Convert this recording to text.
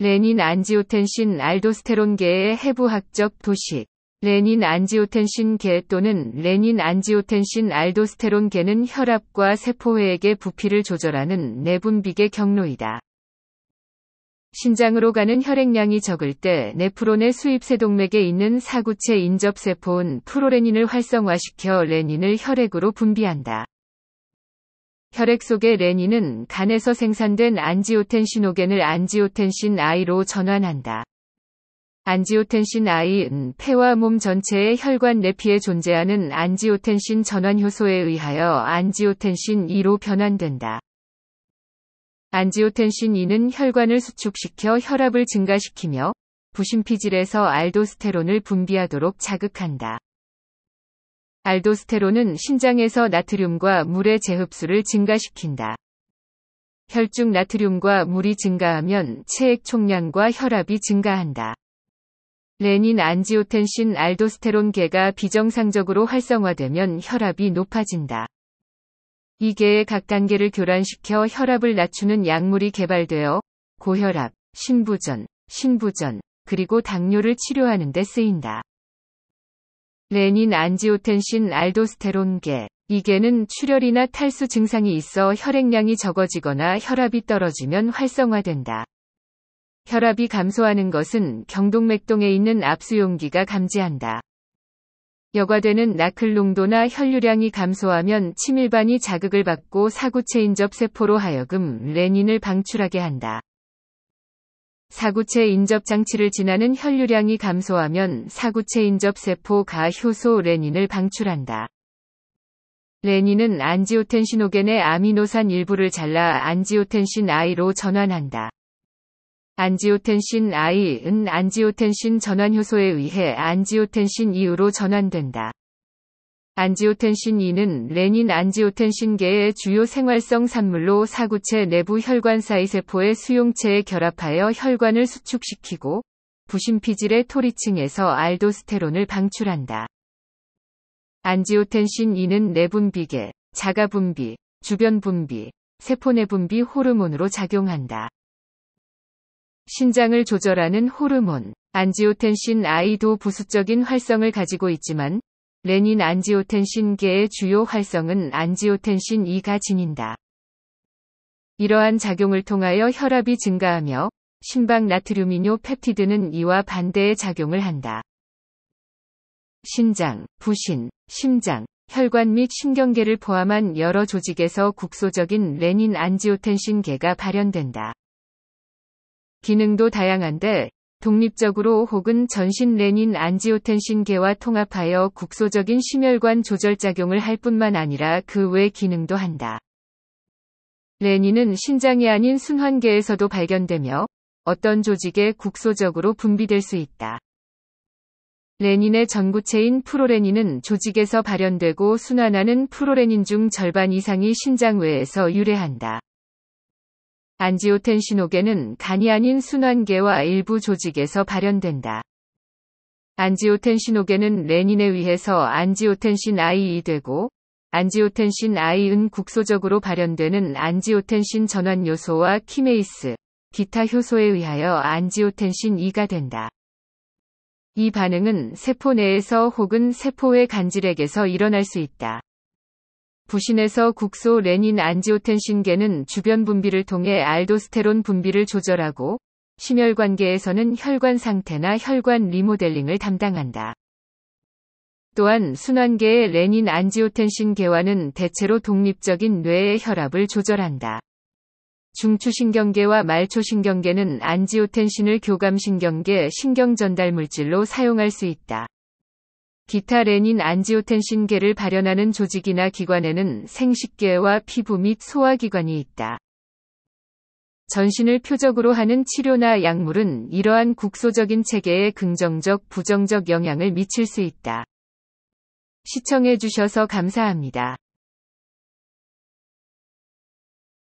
레닌 안지오텐신 알도스테론계의 해부학적 도식 레닌 안지오텐신계 또는 레닌 안지오텐신 알도스테론계는 혈압과 세포회에의 부피를 조절하는 내분비계 경로이다. 신장으로 가는 혈액량이 적을 때 네프론의 수입세 동맥에 있는 사구체 인접세포인 프로레닌을 활성화시켜 레닌을 혈액으로 분비한다. 혈액 속의 레닌은 간에서 생산된 안지오텐신 오겐을 안지오텐신 I로 전환한다. 안지오텐신 I는 폐와 몸 전체의 혈관 내피에 존재하는 안지오텐신 전환 효소에 의하여 안지오텐신 2로 변환된다. 안지오텐신 2는 혈관을 수축시켜 혈압을 증가시키며 부신피질에서 알도스테론을 분비하도록 자극한다. 알도스테론은 신장에서 나트륨과 물의 재흡수를 증가시킨다. 혈중 나트륨과 물이 증가하면 체액 총량과 혈압이 증가한다. 레닌 안지오텐신 알도스테론계가 비정상적으로 활성화되면 혈압이 높아진다. 이 계의 각 단계를 교란시켜 혈압을 낮추는 약물이 개발되어 고혈압, 신부전, 신부전, 그리고 당뇨를 치료하는 데 쓰인다. 레닌 안지오텐신 알도스테론계. 이계는 출혈이나 탈수 증상이 있어 혈액량이 적어지거나 혈압이 떨어지면 활성화된다. 혈압이 감소하는 것은 경동맥동에 있는 압수용기가 감지한다. 여과되는 나클 농도나 혈류량이 감소하면 침일반이 자극을 받고 사구체인접 세포로 하여금 레닌을 방출하게 한다. 사구체 인접 장치를 지나는 혈류량이 감소하면 사구체 인접 세포가 효소 레닌을 방출한다. 레닌은 안지오텐신오겐의 아미노산 일부를 잘라 안지오텐신 I로 전환한다. 안지오텐신 I은 안지오텐신 전환 효소에 의해 안지오텐신 2로 전환된다. 안지오텐신 2는 레닌 안지오텐신계의 주요 생활성 산물로 사구체 내부 혈관 사이 세포의 수용체에 결합하여 혈관을 수축시키고 부신피질의 토리층에서 알도스테론을 방출한다. 안지오텐신 2는 내분비계, 자가분비, 주변분비, 세포내분비 호르몬으로 작용한다. 신장을 조절하는 호르몬, 안지오텐신 I도 부수적인 활성을 가지고 있지만 레닌 안지오텐신계의 주요 활성은 안지오텐신 2가 지닌다. 이러한 작용을 통하여 혈압이 증가하며 심박 나트륨이뇨 펩티드는 이와 반대의 작용을 한다. 신장, 부신, 심장, 혈관 및 신경계를 포함한 여러 조직에서 국소적인 레닌 안지오텐신계가 발현된다. 기능도 다양한데 독립적으로 혹은 전신 레닌 안지오텐신계와 통합하여 국소적인 심혈관 조절작용을 할 뿐만 아니라 그 외 기능도 한다. 레닌은 신장이 아닌 순환계에서도 발견되며 어떤 조직에 국소적으로 분비될 수 있다. 레닌의 전구체인 프로레닌은 조직에서 발현되고 순환하는 프로레닌 중 절반 이상이 신장 외에서 유래한다. 안지오텐신호계는 간이 아닌 순환계와 일부 조직에서 발현된다. 안지오텐신호계는 레닌에 의해서 안지오텐신 I이 되고 안지오텐신 I은 국소적으로 발현되는 안지오텐신 전환 요소와 키메이스, 기타 효소에 의하여 안지오텐신 2가 된다. 이 반응은 세포 내에서 혹은 세포의 간질액에서 일어날 수 있다. 부신에서 국소 레닌 안지오텐신계는 주변 분비를 통해 알도스테론 분비를 조절하고 심혈관계에서는 혈관 상태나 혈관 리모델링을 담당한다. 또한 순환계의 레닌 안지오텐신계와는 대체로 독립적인 뇌의 혈압을 조절한다. 중추신경계와 말초신경계는 안지오텐신을 교감신경계 신경전달물질로 사용할 수 있다. 기타 레닌 안지오텐신계를 발현하는 조직이나 기관에는 생식계와 피부 및 소화기관이 있다. 전신을 표적으로 하는 치료나 약물은 이러한 국소적인 체계에 긍정적, 부정적 영향을 미칠 수 있다. 시청해주셔서 감사합니다.